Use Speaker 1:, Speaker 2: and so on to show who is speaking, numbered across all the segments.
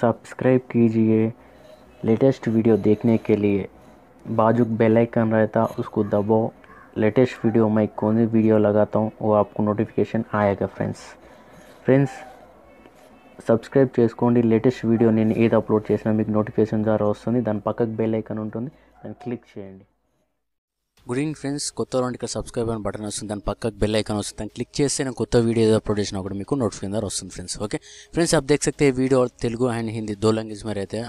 Speaker 1: Subscribe कीजिए latest video देखने के लिए बाजू बेल आइकन रहता उसको दबो लेटेस्ट वीडियो मैं कौन सी वीडियो लगाता हूँ वो आपको नोटिफिकेशन आएगा फ्रेंड्स फ्रेंड्स सब्सक्राइब चुस्को लेटेस्ट वीडियो ने अड्डा नोटिफिकेशन द्वारा वस्तु दिन पक्क बेल्कन उ क्लिक గుడ్ ఈవినింగ్ ఫ్రెండ్స్ కొత్త వాళ్ళు ఇక్కడ సబ్స్క్రైబ్ అని బటన్ వస్తుంది దాని పక్కకు బెల్ ఐకాన్ వస్తుంది దాన్ని క్లిక్ చేస్తే నేను కొత్త వీడియో అప్లోడ్ చేసినా మీకు నోటిఫికేషన్ ద్వారా వస్తుంది ఫ్రెండ్స్ ఓకే ఫ్రెండ్స్ అప్ देख video Telugu and Hindi Telugu and Hindi दो लैंग्वेज में रहते हैं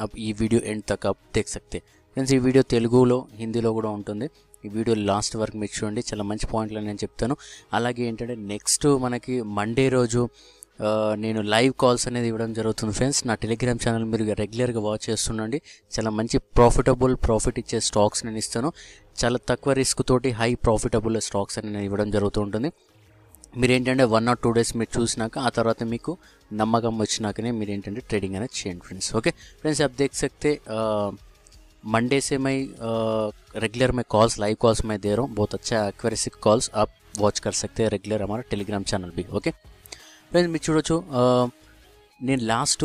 Speaker 1: आप ఫ్రెండ్స్ ఈ వీడియో తెలుగులో హిందీలో కూడా ఉంటుంది ఈ వీడియో లాస్ట్ వరకు మీరు చూడండి చాలా మంచి పాయింట్లు నేను చెప్తాను అలాగే ఏంటంటే నెక్స్ట్ మనకి మండే రోజు నేను లైవ్ కాల్స్ అనేది ఇవ్వడం జరుగుతుంది ఫ్రెండ్స్ నా టెలిగ్రామ్ ఛానల్ మీరు రెగ్యులర్గా వాచ్ చేస్తుండండి చాలా మంచి ప్రాఫిటబుల్ ప్రాఫిట్ ఇచ్చే స్టాక్స్ నేను ఇస్తాను చాలా తక్కువ రిస్క్ తోటి హై ప్రాఫిటబుల్ స్టాక్స్ అని నేను ఇవ్వడం జరుగుతుంటుంది మీరు ఏంటంటే వన్ ఆర్ టూ డేస్ మీరు చూసినాక ఆ తర్వాత మీకు నమ్మకం వచ్చినాకనే మీరు ఏంటంటే ట్రేడింగ్ అనేది చేయండి ఫ్రెండ్స్ ఓకే ఫ్రెండ్స్ అప్ దేక్ సక్తే మండేస్ ఏమై రెగ్యులర్ మై కాల్స్ లైవ్ కాల్స్ మై దేరం బోత్ रहा అక్వరిసిక్ కాల్స్ అప్ వాచ్ కర్ సక్తే రెగ్యులర్ कर టెలిగ్రామ్ ఛానల్ బి ఓకే ఫ్రెండ్స్ మీరు చూడొచ్చు నేను లాస్ట్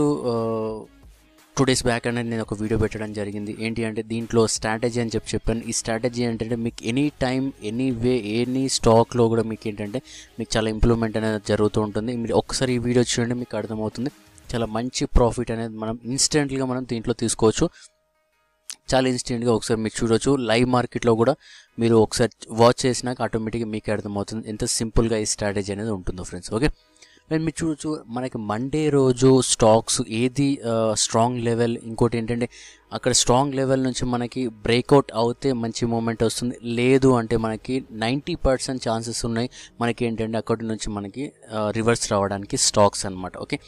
Speaker 1: టూ డేస్ బ్యాక్ అనేది నేను ఒక వీడియో పెట్టడం జరిగింది ఏంటి అంటే దీంట్లో స్ట్రాటజీ అని చెప్పి చెప్పాను ఈ స్ట్రాటజీ ఏంటంటే మీకు any time any way any స్టాక్లో కూడా మీకు ఏంటంటే మీకు చాలా ఇంప్రూవ్మెంట్ అనేది జరుగుతూ ఉంటుంది మీరు ఒకసారి ఈ వీడియో చూడండి మీకు అర్థమవుతుంది చాలా మంచి ప్రాఫిట్ అనేది మనం ఇన్స్టెంట్గా మనం దీంట్లో తీసుకోవచ్చు చాలా ఇన్స్టెంట్గా ఒకసారి మీరు చూడొచ్చు లైవ్ మార్కెట్లో కూడా మీరు ఒకసారి వాచ్ చేసినాక ఆటోమేటిక్గా మీకు అర్థమవుతుంది ఎంత సింపుల్గా ఈ స్ట్రాటజీ అనేది ఉంటుందో ఫ్రెండ్స్ ఓకే అండ్ మీరు చూడొచ్చు మనకి మండే రోజు స్టాక్స్ ఏది స్ట్రాంగ్ లెవెల్ ఇంకోటి ఏంటంటే అక్కడ స్ట్రాంగ్ లెవెల్ నుంచి మనకి బ్రేక్అవుట్ అవుతే మంచి మూమెంట్ వస్తుంది లేదు అంటే మనకి నైంటీ పర్సెంట్ ఛాన్సెస్ ఉన్నాయి మనకి ఏంటంటే అక్కడి నుంచి మనకి రివర్స్ రావడానికి స్టాక్స్ అనమాట ఓకే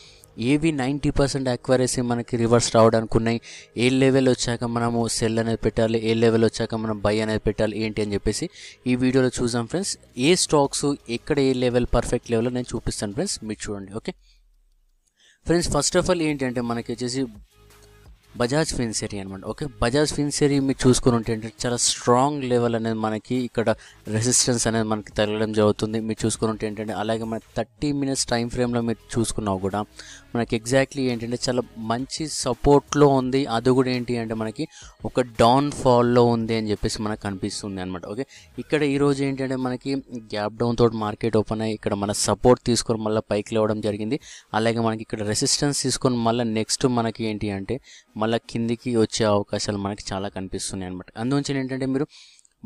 Speaker 1: ఏవి నైంటీ పర్సెంట్ అక్వైరసీ మనకి రివర్స్ రావడానికి ఉన్నాయి ఏ లెవెల్ వచ్చాక మనము సెల్ అనేది పెట్టాలి ఏ లెవెల్ వచ్చాక మనం బై అనేది పెట్టాలి ఏంటి అని చెప్పేసి ఈ వీడియోలో చూసాం ఫ్రెండ్స్ ఏ స్టాక్స్ ఎక్కడ ఏ లెవెల్ పర్ఫెక్ట్ లెవెల్లో నేను చూపిస్తాను ఫ్రెండ్స్ మీరు చూడండి okay friends first of all ఏంటంటే మనకి వచ్చేసి బజాజ్ ఫిన్సెరీ అనమాట ఓకే బజాజ్ ఫిన్సెరీ మీరు చూసుకుని ఉంటే ఏంటంటే చాలా స్ట్రాంగ్ లెవెల్ అనేది మనకి ఇక్కడ రెసిస్టెన్స్ అనేది మనకి తగలడం జరుగుతుంది మీరు చూసుకుని ఉంటే ఏంటంటే అలాగే మన థర్టీ మినిట్స్ టైం ఫ్రేమ్లో మీరు చూసుకున్నావు కూడా మనకి ఎగ్జాక్ట్లీ ఏంటంటే చాలా మంచి సపోర్ట్లో ఉంది అది కూడా ఏంటి అంటే మనకి ఒక డౌన్ ఫాల్లో ఉంది అని చెప్పేసి మనకు కనిపిస్తుంది అనమాట ఓకే ఇక్కడ ఈరోజు ఏంటంటే మనకి గ్యాప్ డౌన్ తోటి మార్కెట్ ఓపెన్ అయ్యి ఇక్కడ మన సపోర్ట్ తీసుకొని మళ్ళీ పైకి లేవడం జరిగింది అలాగే మనకి ఇక్కడ రెసిస్టెన్స్ తీసుకొని మళ్ళీ నెక్స్ట్ మనకి ఏంటి అంటే వల్ల కిందికి వచ్చే అవకాశాలు మనకి చాలా కనిపిస్తున్నాయి అనమాట అందువల్ల ఏంటంటే మీరు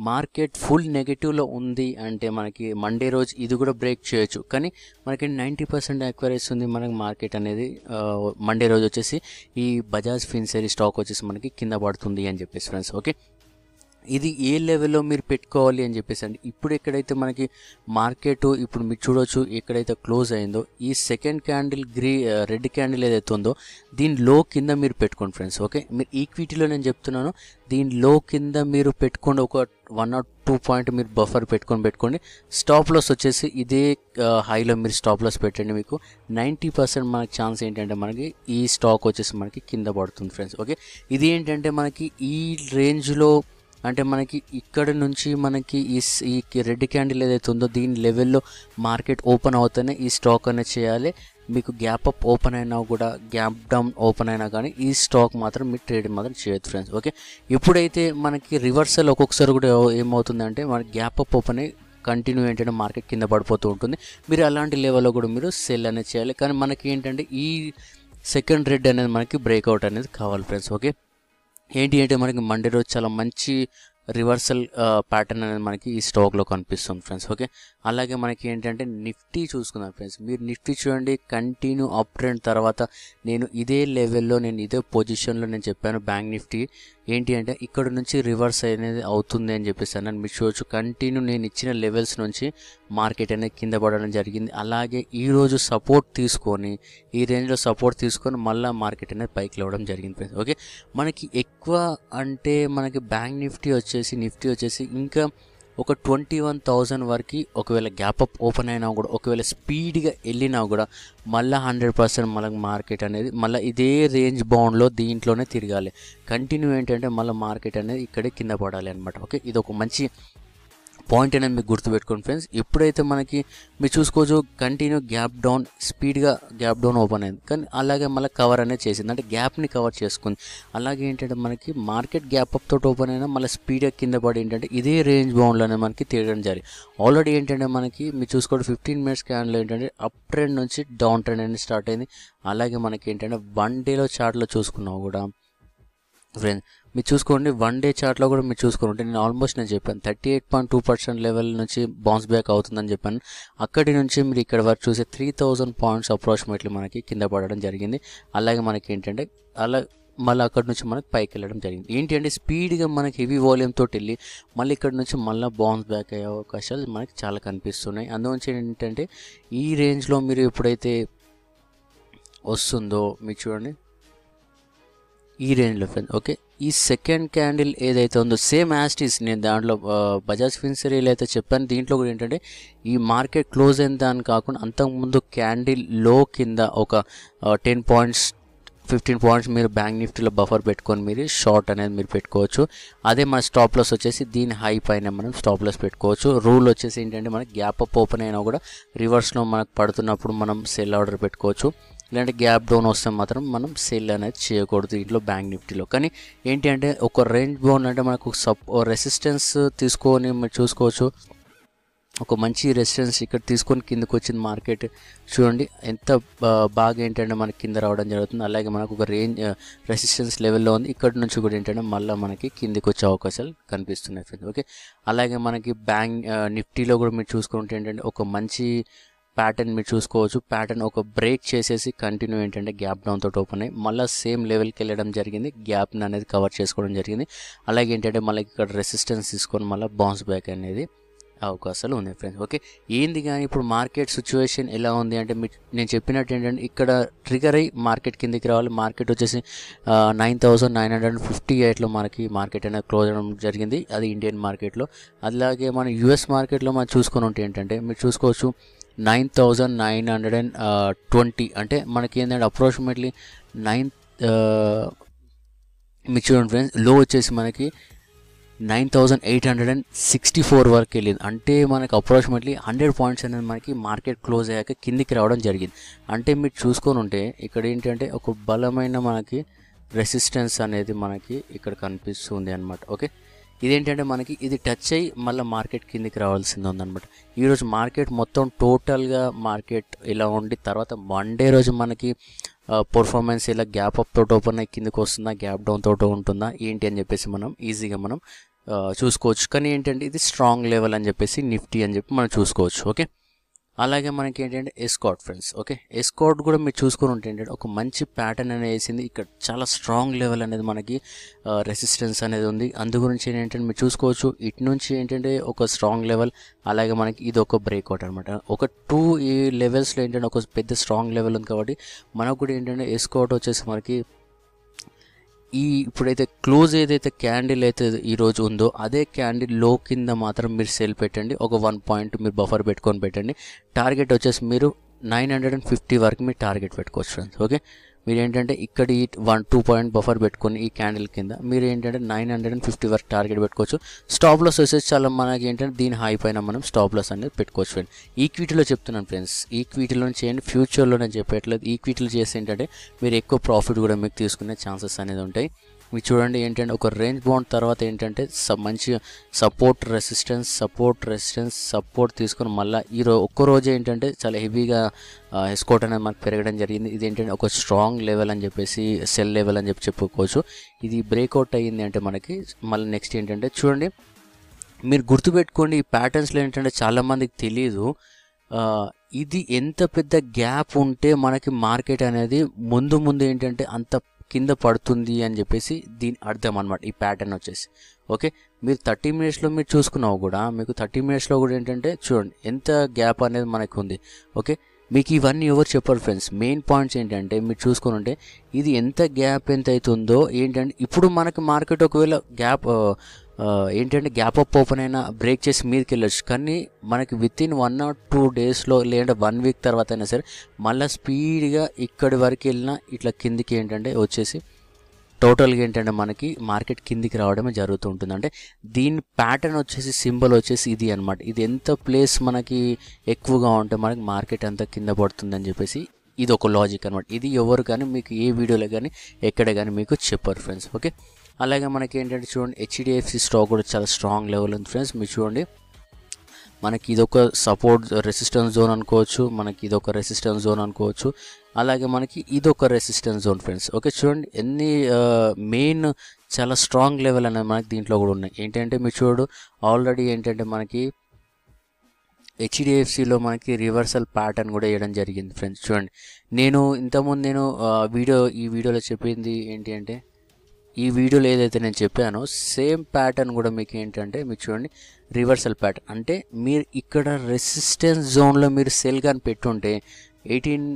Speaker 1: మార్కెట్ ఫుల్ నెగిటివ్లో ఉంది అంటే మనకి మండే రోజు ఇది కూడా బ్రేక్ చేయొచ్చు కానీ మనకి నైంటీ పర్సెంట్ ఎక్వైరీస్ ఉంది మనకి మార్కెట్ అనేది మండే రోజు వచ్చేసి ఈ బజాజ్ ఫిన్సరీ స్టాక్ వచ్చేసి మనకి కింద పడుతుంది అని చెప్పేసి ఫ్రెండ్స్ ఓకే ఇది ఏ లెవెల్లో మీరు పెట్టుకోవాలి అని చెప్పేసి అండి ఇప్పుడు ఎక్కడైతే మనకి మార్కెట్ ఇప్పుడు మీరు చూడొచ్చు ఎక్కడైతే క్లోజ్ అయిందో ఈ సెకండ్ క్యాండిల్ గ్రీ రెడ్ క్యాండిల్ ఏదైతే ఉందో దీని లో కింద మీరు పెట్టుకోండి ఫ్రెండ్స్ ఓకే మీరు ఈక్విటీలో నేను చెప్తున్నాను దీని లో కింద మీరు పెట్టుకోండి ఒక వన్ నాట్ టూ పాయింట్ మీరు బఫర్ పెట్టుకొని పెట్టుకోండి స్టాప్ లాస్ వచ్చేసి ఇదే హైలో మీరు స్టాప్ లాస్ పెట్టండి మీకు నైంటీ పర్సెంట్ మనకి ఛాన్స్ ఏంటంటే మనకి ఈ స్టాక్ వచ్చేసి మనకి కింద పడుతుంది ఫ్రెండ్స్ ఓకే ఇది ఏంటంటే మనకి ఈ రేంజ్లో అంటే మనకి ఇక్కడ నుంచి మనకి ఈ రెడ్ క్యాండిల్ ఏదైతే ఉందో దీని లెవెల్లో మార్కెట్ ఓపెన్ అవుతేనే ఈ స్టాక్ అనేది చేయాలి మీకు గ్యాప్ అప్ ఓపెన్ అయినా కూడా గ్యాప్ డౌన్ ఓపెన్ అయినా కానీ ఈ స్టాక్ మాత్రం మీ ట్రేడ్ మాత్రం చేయొచ్చు ఫ్రెండ్స్ ఓకే ఇప్పుడైతే మనకి రివర్సల్ ఒక్కొక్కసారి కూడా ఏమవుతుందంటే మన గ్యాప్ అప్ ఓపెన్ అయ్యి కంటిన్యూ ఏంటంటే మార్కెట్ కింద పడిపోతూ ఉంటుంది మీరు అలాంటి లెవెల్లో కూడా మీరు సెల్ అనేది చేయాలి కానీ మనకి ఏంటంటే ఈ సెకండ్ రెడ్ అనేది మనకి బ్రేక్అవుట్ అనేది కావాలి ఫ్రెండ్స్ ఓకే ఏంటి అంటే మనకి మండే రోజు చాలా మంచి రివర్సల్ ప్యాటర్న్ అనేది మనకి ఈ స్టాక్లో కనిపిస్తుంది ఫ్రెండ్స్ ఓకే అలాగే మనకి ఏంటంటే నిఫ్టీ చూసుకుందాం ఫ్రెండ్స్ మీరు నిఫ్టీ చూడండి కంటిన్యూ అప్ ట్రెండ్ తర్వాత నేను ఇదే లెవెల్లో నేను ఇదే పొజిషన్లో నేను చెప్పాను బ్యాంక్ నిఫ్టీ ఏంటి అంటే ఇక్కడ నుంచి రివర్స్ అనేది అవుతుంది అని చెప్పేసి అన్నాను మీరు చూడొచ్చు కంటిన్యూ నేను ఇచ్చిన లెవెల్స్ నుంచి మార్కెట్ అనేది కింద పడడం జరిగింది అలాగే ఈరోజు సపోర్ట్ తీసుకొని ఈ రేంజ్లో సపోర్ట్ తీసుకొని మళ్ళీ మార్కెట్ అనేది పైకి లేవడం జరిగింది ఫ్రెండ్స్ ఓకే మనకి ఎక్కువ అంటే మనకి బ్యాంక్ నిఫ్టీ వచ్చేసి నిఫ్టీ వచ్చేసి ఇంకా ఒక ట్వంటీ వన్ థౌజండ్ వరకు ఒకవేళ గ్యాప్ అప్ ఓపెన్ అయినా కూడా ఒకవేళ స్పీడ్గా వెళ్ళినా కూడా మళ్ళీ హండ్రెడ్ పర్సెంట్ మనకు మార్కెట్ అనేది మళ్ళీ ఇదే రేంజ్ బౌండ్లో దీంట్లోనే తిరగాలి కంటిన్యూ ఏంటంటే మళ్ళీ మార్కెట్ అనేది ఇక్కడే కింద పడాలి అనమాట ఓకే ఇది ఒక మంచి పాయింట్ అనేది మీకు గుర్తుపెట్టుకోండి ఫ్రెండ్స్ ఎప్పుడైతే మనకి మీరు చూసుకోవచ్చు కంటిన్యూ గ్యాప్ డౌన్ స్పీడ్గా గ్యాప్ డౌన్ ఓపెన్ అయింది కానీ అలాగే మళ్ళీ కవర్ అనేది చేసింది అంటే గ్యాప్ని కవర్ చేసుకుంది అలాగే ఏంటంటే మనకి మార్కెట్ గ్యాప్ అప్ తోటి ఓపెన్ అయినా మళ్ళీ స్పీడ్గా కింద పడి ఏంటంటే ఇదే రేంజ్ అనేది మనకి తీయడం జరిగింది ఆల్రెడీ ఏంటంటే మనకి మీరు చూసుకోండి ఫిఫ్టీన్ మినిట్స్ క్యాండ్లో ఏంటంటే అప్ ట్రెండ్ నుంచి డౌన్ ట్రెండ్ అనేది స్టార్ట్ అయింది అలాగే మనకి ఏంటంటే వన్ డేలో చార్ట్లో చూసుకున్నాం కూడా ఫ్రెండ్స్ మీరు చూసుకోండి వన్ డే చార్ట్లో కూడా మీరు చూసుకోండి నేను ఆల్మోస్ట్ నేను చెప్పాను thirty eight point two percent level నుంచి బౌన్స్ బ్యాక్ అవుతుందని చెప్పాను అక్కడి నుంచి మీరు ఇక్కడ వరకు చూసే త్రీ థౌజండ్ పాయింట్స్ అప్రాక్సిమేట్లీ మనకి కింద పడడం జరిగింది అలాగే మనకి ఏంటంటే అలా మళ్ళీ అక్కడ నుంచి మనకి పైకి వెళ్ళడం జరిగింది ఏంటి అంటే స్పీడ్గా మనకి హెవీ వాల్యూమ్ తోటి వెళ్ళి మళ్ళీ ఇక్కడ నుంచి మళ్ళీ బౌన్స్ బ్యాక్ అయ్యే అవకాశాలు మనకి చాలా కనిపిస్తున్నాయి అందువల్ల ఏంటంటే ఈ రేంజ్లో మీరు ఎప్పుడైతే వస్తుందో మీరు చూడండి ఈ రేంజ్లో ఫ్రెండ్ ఓకే ఈ సెకండ్ క్యాండిల్ ఏదైతే ఉందో సేమ్ యాస్టీస్ నేను దాంట్లో బజాజ్ ఫిన్సరీలు అయితే చెప్పాను దీంట్లో కూడా ఏంటంటే ఈ మార్కెట్ క్లోజ్ అయిన దాని కాకుండా అంతకుముందు క్యాండిల్ లో కింద ఒక టెన్ పాయింట్స్ ఫిఫ్టీన్ పాయింట్స్ మీరు బ్యాంక్ నిఫ్టీలో బఫర్ పెట్టుకొని మీరు షార్ట్ అనేది మీరు పెట్టుకోవచ్చు అదే మన స్టాప్ లాస్ వచ్చేసి దీని హై పైన మనం స్టాప్ లాస్ పెట్టుకోవచ్చు రూల్ వచ్చేసి ఏంటంటే మనకి గ్యాప్ అప్ ఓపెన్ అయినా కూడా రివర్స్లో మనకు పడుతున్నప్పుడు మనం సెల్ ఆర్డర్ పెట్టుకోవచ్చు ఇలాంటి గ్యాప్ డౌన్ వస్తే మాత్రం మనం సెల్ అనేది చేయకూడదు ఇంట్లో బ్యాంక్ నిఫ్టీలో కానీ ఏంటి అంటే ఒక రేంజ్ బౌన్ అంటే మనకు సప్ రెసిస్టెన్స్ తీసుకొని చూసుకోవచ్చు ఒక మంచి రెసిస్టెన్స్ ఇక్కడ తీసుకొని కిందకు వచ్చింది మార్కెట్ చూడండి ఎంత బాగా ఏంటంటే మనకి కింద రావడం జరుగుతుంది అలాగే మనకు ఒక రేంజ్ రెసిస్టెన్స్ లెవెల్లో ఉంది ఇక్కడ నుంచి కూడా ఏంటంటే మళ్ళీ మనకి కిందకు వచ్చే అవకాశాలు కనిపిస్తున్నాయి ఫ్రెండ్స్ ఓకే అలాగే మనకి బ్యాంక్ నిఫ్టీలో కూడా మీరు చూసుకుంటే ఏంటంటే ఒక మంచి ప్యాటర్న్ మీరు చూసుకోవచ్చు ప్యాటర్న్ ఒక బ్రేక్ చేసేసి కంటిన్యూ ఏంటంటే గ్యాప్ డౌన్ తోటి ఓపెన్ అయ్యి మళ్ళీ సేమ్ లెవెల్కి వెళ్ళడం జరిగింది గ్యాప్ని అనేది కవర్ చేసుకోవడం జరిగింది అలాగే ఏంటంటే మళ్ళీ ఇక్కడ రెసిస్టెన్స్ తీసుకొని మళ్ళీ బౌన్స్ బ్యాక్ అనేది అవకాశాలు ఉన్నాయి ఫ్రెండ్స్ ఓకే ఏంది కానీ ఇప్పుడు మార్కెట్ సిచ్యువేషన్ ఎలా ఉంది అంటే నేను చెప్పినట్టు ఏంటంటే ఇక్కడ ట్రిగర్ అయ్యి మార్కెట్ కిందికి రావాలి మార్కెట్ వచ్చేసి nine thousand nine hundred fifty ఎయిట్లో మనకి మార్కెట్ అనేది క్లోజ్ అవ్వడం జరిగింది అది ఇండియన్ మార్కెట్లో అలాగే మన యూఎస్ మార్కెట్లో మనం చూసుకుని ఉంటే ఏంటంటే మీరు చూసుకోవచ్చు nine nine hundred and twenty అంటే మనకి ఏంటంటే అప్రాక్సిమేట్లీ నైన్ మీరు చూడండి ఫ్రెండ్స్ లో వచ్చేసి మనకి nine thousand eight hundred and sixty four వరకు వెళ్ళింది అంటే మనకి అప్రాక్సిమేట్లీ హండ్రెడ్ పాయింట్స్ అనేది మనకి మార్కెట్ క్లోజ్ అయ్యాక కిందికి రావడం జరిగింది అంటే మీరు చూసుకొని ఉంటే ఇక్కడ ఏంటంటే ఒక బలమైన మనకి రెసిస్టెన్స్ అనేది మనకి ఇక్కడ కనిపిస్తుంది అనమాట ఓకే ఇదేంటంటే మనకి ఇది టచ్ అయ్యి మళ్ళీ మార్కెట్ కిందికి రావాల్సింది అనమాట ఈరోజు మార్కెట్ మొత్తం టోటల్గా మార్కెట్ ఇలా ఉండి తర్వాత వన్ డే రోజు మనకి పర్ఫార్మెన్స్ ఇలా గ్యాప్ అప్ తోటి ఓపెన్ అయ్యి కిందికి వస్తుందా గ్యాప్ డౌన్ తోటి ఉంటుందా ఏంటి అని చెప్పేసి మనం ఈజీగా మనం చూసుకోవచ్చు కానీ ఏంటంటే ఇది స్ట్రాంగ్ లెవెల్ అని చెప్పేసి నిఫ్టీ అని చెప్పి మనం చూసుకోవచ్చు ఓకే అలాగే మనకి ఏంటంటే ఎస్కాట్ ఫ్రెండ్స్ ఓకే ఎస్కాట్ కూడా మీరు చూసుకుని ఉంటే ఏంటంటే ఒక మంచి ప్యాటర్న్ అనేది వేసింది ఇక్కడ చాలా స్ట్రాంగ్ లెవెల్ అనేది మనకి రెసిస్టెన్స్ అనేది ఉంది అందు గురించి ఏంటంటే మీరు చూసుకోవచ్చు ఇటు నుంచి ఏంటంటే ఒక స్ట్రాంగ్ లెవెల్ అలాగే మనకి ఇది ఒక బ్రేక్అవుట్ అనమాట ఒక టూ ఈ లెవెల్స్లో ఏంటంటే ఒక పెద్ద స్ట్రాంగ్ లెవెల్ ఉంది కాబట్టి మనకు కూడా ఏంటంటే ఎస్కాట్ వచ్చేసి మనకి ఈ ఇప్పుడైతే క్లోజ్ ఏదైతే క్యాండిల్ అయితే ఈరోజు ఉందో అదే క్యాండిల్ లో కింద మాత్రం మీరు సేల్ పెట్టండి ఒక వన్ పాయింట్ మీరు బఫర్ పెట్టుకొని పెట్టండి టార్గెట్ వచ్చేసి మీరు నైన్ హండ్రెడ్ అండ్ ఫిఫ్టీ వరకు మీరు టార్గెట్ పెట్టుకోవచ్చు ఫ్రెండ్స్ ఓకే మీరు ఏంటంటే ఇక్కడ ఈ వన్ టూ పాయింట్ బఫర్ పెట్టుకొని ఈ క్యాండిల్ కింద మీరు ఏంటంటే నైన్ హండ్రెడ్ అండ్ ఫిఫ్టీ వరకు టార్గెట్ పెట్టుకోవచ్చు స్టాప్ లాస్ వచ్చేసి చాలా మనకి ఏంటంటే దీని హై పైన మనం స్టాప్ లాస్ అనేది పెట్టుకోవచ్చు ఫ్రెండ్ ఈక్విటీలో చెప్తున్నాను ఫ్రెండ్స్ ఈక్విటీలో చేయండి ఫ్యూచర్లో నేను చెప్పేట్లేదు ఈక్విటీలు చేసి ఏంటంటే మీరు ఎక్కువ ప్రాఫిట్ కూడా మీకు తీసుకునే ఛాన్సెస్ అనేది ఉంటాయి మీకు చూడండి ఏంటంటే ఒక రేంజ్ బౌండ్ తర్వాత ఏంటంటే మంచి support resistance support resistance support తీసుకుని మళ్ళీ ఈ రోజు ఒక్క రోజు ఏంటంటే చాలా హెవీగా ఎస్కోట్ అనేది మనకు పెరగడం జరిగింది ఇది ఏంటంటే ఒక స్ట్రాంగ్ లెవెల్ అని చెప్పేసి సెల్ లెవెల్ అని చెప్పి చెప్పుకోవచ్చు ఇది బ్రేక్అవుట్ అయ్యింది అంటే మనకి మళ్ళీ నెక్స్ట్ ఏంటంటే చూడండి మీరు గుర్తుపెట్టుకోండి ఈ ప్యాటర్న్స్లో ఏంటంటే చాలామందికి తెలియదు ఇది ఎంత పెద్ద గ్యాప్ ఉంటే మనకి మార్కెట్ అనేది ముందు ముందు ఏంటంటే అంత కింద పడుతుంది అని చెప్పేసి దీని అర్థం అనమాట ఈ ప్యాటర్న్ వచ్చేసి ఓకే మీరు థర్టీ మినిట్స్లో మీరు చూసుకున్నావు కూడా మీకు థర్టీ మినిట్స్లో కూడా ఏంటంటే చూడండి ఎంత గ్యాప్ అనేది మనకు ఉంది ఓకే మీకు ఇవన్నీ ఎవరు చెప్పారు ఫ్రెండ్స్ మెయిన్ పాయింట్స్ ఏంటంటే మీరు చూసుకుని ఉంటే ఇది ఎంత గ్యాప్ ఎంత అవుతుందో ఏంటంటే ఇప్పుడు మనకి మార్కెట్ ఒకవేళ గ్యాప్ ఏంటంటే గ్యాప్ అప్ ఓపెన్ అయినా బ్రేక్ చేసి మీదకి వెళ్ళొచ్చు కానీ మనకి within one or two డేస్లో లేదంటే వన్ వీక్ తర్వాత అయినా సరే మళ్ళీ స్పీడ్గా ఇక్కడి వరకు వెళ్ళినా ఇట్లా కిందికి ఏంటంటే వచ్చేసి టోటల్గా ఏంటంటే మనకి మార్కెట్ కిందికి రావడమే జరుగుతూ ఉంటుంది అంటే దీని ప్యాటర్న్ వచ్చేసి సింబల్ వచ్చేసి ఇది అనమాట ఇది ఎంత ప్లేస్ మనకి ఎక్కువగా ఉంటే మనకి మార్కెట్ ఎంత కింద పడుతుందని చెప్పేసి ఇది ఒక లాజిక్ అనమాట ఇది ఎవరు కానీ మీకు ఏ వీడియోలో కానీ ఎక్కడ కానీ మీకు చెప్పారు ఫ్రెండ్స్ ఓకే అలాగే మనకి ఏంటంటే చూడండి హెచ్డిఎఫ్సి స్టాక్ కూడా చాలా స్ట్రాంగ్ లెవెల్ ఉంది ఫ్రెండ్స్ మీరు చూడండి మనకి ఇదొక సపోర్ట్ రెసిస్టెన్స్ జోన్ అనుకోవచ్చు మనకి ఇదొక రెసిస్టెన్స్ జోన్ అనుకోవచ్చు అలాగే మనకి ఇదొక రెసిస్టెన్స్ జోన్ ఫ్రెండ్స్ ఓకే చూడండి ఎన్ని మెయిన్ చాలా స్ట్రాంగ్ లెవెల్ అనేది మనకి దీంట్లో కూడా ఉన్నాయి ఏంటంటే మీరు చూడు ఆల్రెడీ ఏంటంటే మనకి హెచ్డిఎఫ్సిలో మనకి రివర్సల్ ప్యాటర్న్ కూడా వేయడం జరిగింది ఫ్రెండ్స్ చూడండి నేను ఇంతకుముందు నేను వీడియో ఈ వీడియోలో చెప్పింది ఏంటి అంటే ఈ వీడియోలో ఏదైతే నేను చెప్పానో సేమ్ ప్యాటర్న్ కూడా మీకు ఏంటంటే మీకు చూడండి రివర్సల్ ప్యాటర్న్ అంటే మీరు ఇక్కడ రెసిస్టెన్స్ జోన్లో మీరు సెల్ కానీ పెట్టుంటే ఎయిటీన్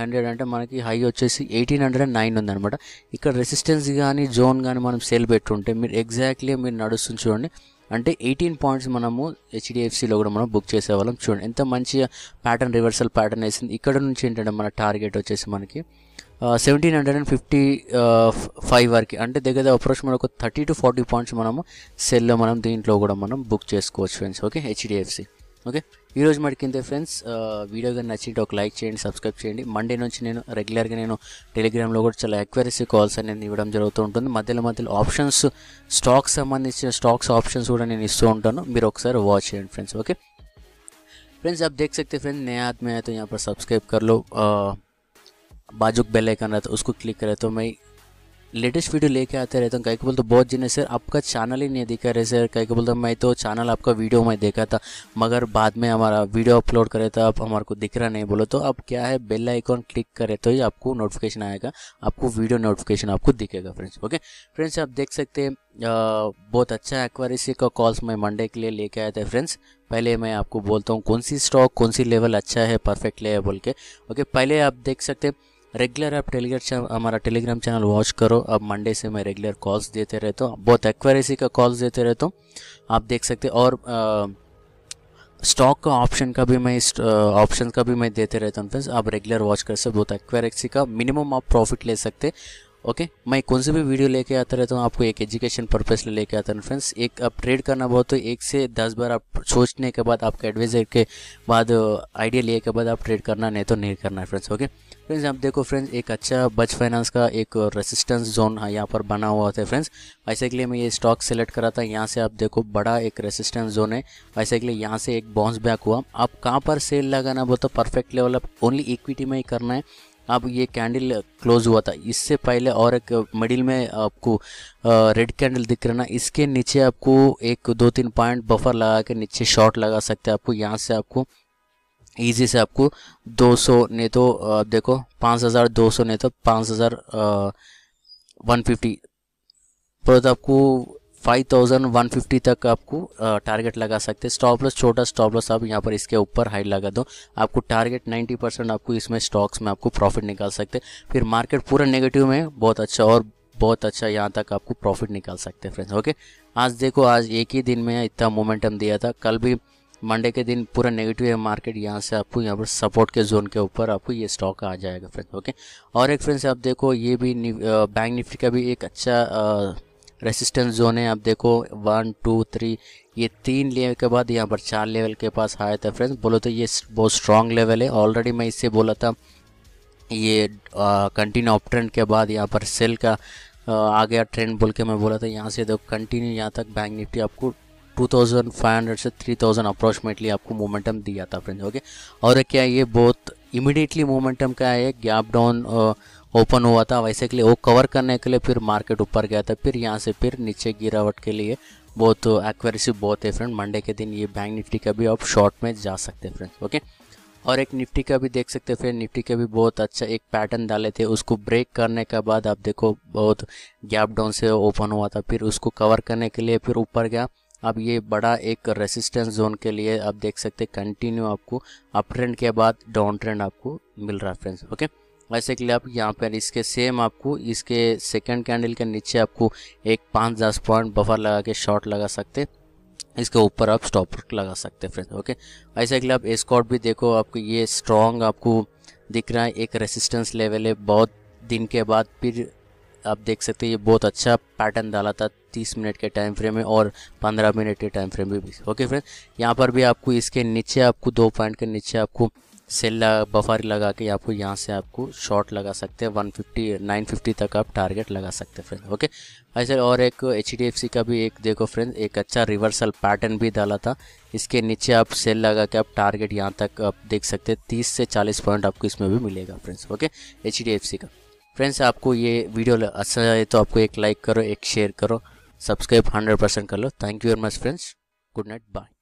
Speaker 1: హండ్రెడ్ అంటే మనకి హై వచ్చేసి ఎయిటీన్ హండ్రెడ్ అండ్ నైన్ ఉందనమాట ఇక్కడ రెసిస్టెన్స్ కానీ జోన్ కానీ మనం సెల్ పెట్టుంటే మీరు ఎగ్జాక్ట్లీ మీరు నడుస్తుంది చూడండి అంటే ఎయిటీన్ పాయింట్స్ మనము హెచ్డిఎఫ్సిలో కూడా మనం బుక్ చేసే వాళ్ళం చూడండి ఎంత మంచి ప్యాటర్న్ రివర్సల్ ప్యాటర్న్ వేసింది ఇక్కడ నుంచి ఏంటంటే మన టార్గెట్ వచ్చేసి మనకి seventeen hundred and fifty five వరకు అంటే దగ్గర అప్రోచ్ మనకు ఒక థర్టీ టు ఫార్టీ పాయింట్స్ మనము సెల్లో మనం దీంట్లో కూడా మనం బుక్ చేసుకోవచ్చు ఫ్రెండ్స్ ఓకే హెచ్డిఎఫ్సి ఓకే ఈరోజు మటుకింతే ఫ్రెండ్స్ వీడియో కానీ నచ్చింటే ఒక లైక్ చేయండి సబ్స్క్రైబ్ చేయండి మండే నుంచి నేను రెగ్యులర్గా నేను టెలిగ్రామ్లో కూడా చాలా ఎక్వైరీసీ కాల్స్ అనేది ఇవ్వడం జరుగుతూ ఉంటుంది మధ్యలో మధ్యలో ఆప్షన్స్ స్టాక్ సంబంధించిన స్టాక్స్ ఆప్షన్స్ కూడా నేను ఇస్తూ ఉంటాను మీరు ఒకసారి వాచ్ చేయండి ఫ్రెండ్స్ ఓకే ఫ్రెండ్స్ అప్ देख సక్తే ఫ్రెండ్స్ నే ఆత్మీయత సబ్స్క్రైబ్ आया तो यहाँ पर सब्सक्राइब कर लो बाजू बेल लेटेस्ट वीडियो लेके आते रहता हूँ कहीं को बोलते तो बहुत जिन्हें सर आपका चैनल ही नहीं दिखा रहे सर कहीं को बोलते तो मैं तो चैनल आपका वीडियो में देखा था मगर बाद में हमारा वीडियो अपलोड करे था अब हमारे को दिख रहा नहीं बोलो तो अब क्या है बेल आइकॉन क्लिक करे तो ही आपको नोटिफिकेशन आएगा आपको वीडियो नोटिफिकेशन आपको दिखेगा फ्रेंड्स ओके फ्रेंड्स आप देख सकते हैं बहुत अच्छा एक्वारिसी का कॉल्स मैं मंडे के लिए लेके आया था फ्रेंड्स पहले मैं आपको बोलता हूँ कौन सी स्टॉक कौन सी लेवल अच्छा है परफेक्ट ले बोल के ओके पहले आप देख सकते हैं रेगुलर आप टेलीग्राम हमारा टेलीग्राम चैनल वॉच करो अब मंडे से मैं रेगुलर कॉल्स देते रहता हूँ बहुत एक्वायरेसी का कॉल्स देते रहता हूँ आप देख सकते और स्टॉक का ऑप्शन का भी मैं ऑप्शन का भी मैं देते रहता हूँ फ्रेंड्स आप रेगुलर वॉच कर सकते बहुत एक्वायरेसी का मिनिमम आप प्रॉफिट ले सकते ओके okay? मैं कौन से भी वीडियो लेके आता रहता हूँ आपको एक एजुकेशन पर्पज ले लेके आता हूँ फ्रेंड्स एक आप ट्रेड करना बहुत तो एक से दस बार आप सोचने के बाद आपके एडवाइजर के बाद आइडिया लिए के बाद आप ट्रेड करना नहीं तो नहीं करना है फ्रेंड्स ओके okay? फ्रेंड्स आप देखो फ्रेंड्स एक अच्छा बच फाइनेंस का एक रेसिस्टेंस जोन है यहाँ पर बना हुआ था फ्रेंड्स वैसे के लिए मैं ये स्टॉक सेलेक्ट करा था यहाँ से आप देखो बड़ा एक रेसिस्टेंस जोन है वैसे के लिए यहाँ से एक बाउंस बैक हुआ आप कहाँ पर सेल लगाना बोलते परफेक्ट लेवल आप ओनली इक्विटी में ही करना है अब ये कैंडल क्लोज हुआ था इससे पहले और एक मिडिल में आपको रेड कैंडल दिख रहा ना इसके नीचे आपको एक दो तीन पॉइंट बफर लगा के नीचे शॉर्ट लगा सकते हैं आपको यहाँ से आपको ईजी से आपको 200 नहीं तो आप देखो 5200 नहीं तो 5150 पर तो आपको 5150 तक आपको टारगेट लगा सकते हैं स्टॉप लॉस छोटा स्टॉप लॉस आप यहाँ पर इसके ऊपर हाई लगा दो आपको टारगेट 90 परसेंट आपको इसमें स्टॉक्स में आपको प्रॉफिट निकाल सकते हैं फिर मार्केट पूरा नेगेटिव में बहुत अच्छा और बहुत अच्छा यहाँ तक आपको प्रॉफिट निकाल सकते हैं फ्रेंड्स ओके आज देखो आज एक ही दिन में इतना मोमेंटम दिया था कल भी मंडे के दिन पूरा नेगेटिव है मार्केट यहाँ से आपको यहाँ पर सपोर्ट के जोन के ऊपर आपको ये स्टॉक आ जाएगा फ्रेंड्स ओके और एक फ्रेंड्स आप देखो ये भी बैंक निफ्टी का भी एक अच्छा रेसिस्टेंस जोन है आप देखो वन टू थ्री ये तीन लेवल के बाद यहाँ पर चार लेवल के पास आया था फ्रेंड्स बोलो तो ये बहुत स्ट्रॉन्ग लेवल है ऑलरेडी मैं इससे बोला था ये कंटिन्यू ऑफ ट्रेंड के बाद यहाँ पर सेल का आ गया ट्रेंड बोल के मैं बोला था यहाँ से देखो कंटिन्यू यहाँ तक बैंक निफ्टी आपको 2500 से 3000 अप्रोक्सीमेटली आपको मोमेंटम दिया था फ्रेंड्स ओके और क्या ये बहुत इमिडिएटली मोमेंटम का है गैप डाउन ओपन हुआ था वैसे के लिए वो कवर करने के लिए फिर मार्केट ऊपर गया था फिर यहाँ से फिर नीचे गिरावट के लिए बहुत एक्यूरेसी बहुत है फ्रेंड मंडे के दिन ये बैंक निफ्टी का भी आप शॉर्ट में जा सकते हैं फ्रेंड्स ओके और एक निफ्टी का भी देख सकते हैं फ्रेंड निफ्टी का भी बहुत अच्छा एक पैटर्न डाले थे उसको ब्रेक करने के बाद आप देखो बहुत गैप डाउन से ओपन हुआ था फिर उसको कवर करने के लिए फिर ऊपर गया अब ये बड़ा एक रेसिस्टेंस जोन के लिए आप देख सकते हैं कंटिन्यू आपको अप ट्रेंड के बाद डाउन ट्रेंड आपको मिल रहा है फ्रेंड्स ओके वैसे के लिए आप यहाँ पर इसके सेम आपको इसके सेकंड कैंडल के नीचे आपको एक पाँच दस पॉइंट बफर लगा के शॉर्ट लगा सकते इसके ऊपर आप स्टॉप लगा सकते हैं फ्रेंड्स ओके ऐसे के लिए आप एस्कॉट भी देखो आपको ये स्ट्रॉन्ग आपको दिख रहा है एक रेसिस्टेंस लेवल है बहुत दिन के बाद फिर आप देख सकते हैं ये बहुत अच्छा पैटर्न डाला था 30 मिनट के टाइम फ्रेम में और 15 मिनट के टाइम फ्रेम में भी ओके फ्रेंड यहाँ पर भी आपको इसके नीचे आपको दो पॉइंट के नीचे आपको सेल लगा, बफर लगा के आपको यहाँ से आपको शॉट लगा सकते हैं 150 950 तक आप टारगेट लगा सकते हैं फ्रेंड ओके ऐसे और एक एच का भी एक देखो फ्रेंड एक अच्छा रिवर्सल पैटर्न भी डाला था इसके नीचे आप सेल लगा के आप टारगेट यहाँ तक आप देख सकते हैं तीस से चालीस पॉइंट आपको इसमें भी मिलेगा फ्रेंड्स ओके एच का फ्रेंड्स आपको ये वीडियो अच्छा आए तो आपको एक लाइक करो एक शेयर करो सब्सक्राइब हंड्रेड परसेंट कर लो thank you very much friends good night bye